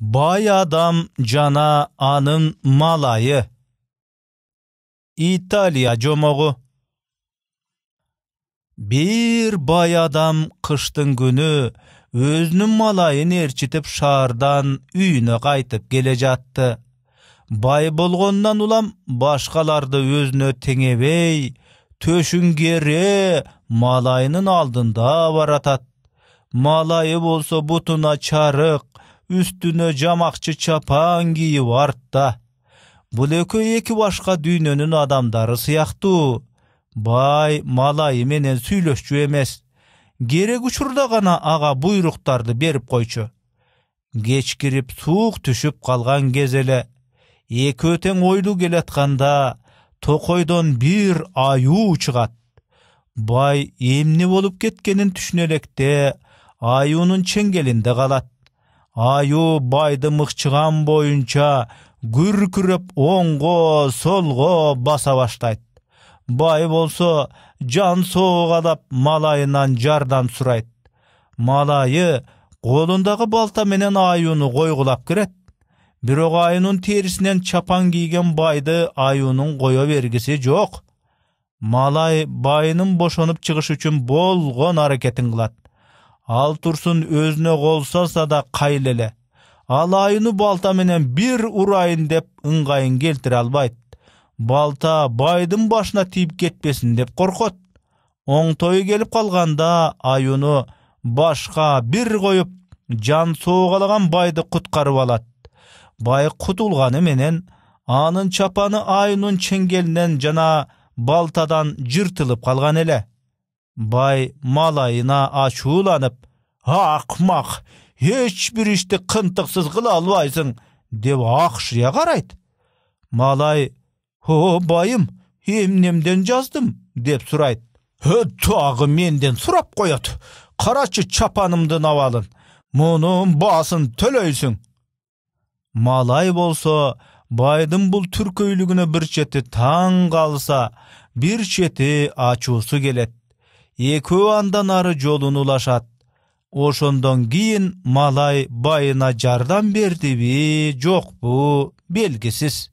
бай адам жана анын малайы италия жомогу бир бай адам кыштын күнү өзүнүн малайын ээрчитип шаардан үйүнө кайтып келе жатты бай болгондон улам башкаларды өзүнө теңебей кере малайынын алдында баратат малайы болсо бутуна чарык жамакчы чапан кийип артта. Бұл экөө екі башқа дүйнөнүн адамдары сыяктуу Бай, малайы менен сүйлөшчү эмес. Керек учурда гана ага буйруктарды берип койчу. Кечкирип суук түшүп калган кез эле экөө тең ойлуу келатканда токойдон бир аюу чыгат. Бай эмне болуп кеткенин түшүнө электе аюунун чеңгелинде калат аюу байды мыкчыган боюнча күркүрөп оңго солго баса баштайт бай болсо жан соок адап малайынан жардам сурайт малайы колундагы балта менен аюуну койгулап кирет бирок аюунун терисинен чапан кийген байды аюунун кое бергиси жок малай байынын бошонуп чыгышы үчүн болгон аракетин кылат ал турсун өзүнө кол салса да қайлелі. эле алайыны балта менен бир урайын деп ыңгайын келтире албайт балта байдың башына тийип кетпесин деп Оң тойы келіп қалғанда айыны башка бир коюп жан соогалаган байды куткарып алат бай кутулганы менен анын чапаны аюунун чеңгелинен жана балтадан жыртылып калган эле бай малайына ашуланып ақмақ ешбір ішті қынтықсыз қыла албайсың деп ақшыя қарайды малай о байым емнемден жаздым деп сұрайды тағы менден сұрап қойады, қарашы чапанымды навалын, мұның басын төлейсің малай болса байдың бұл түркөйлігіне бір шеті таң қалса бір шеті ашуысы келеді экөө андан ары жолун улашат ошондон кийин малай байына жардам жоқ жокпу белгисиз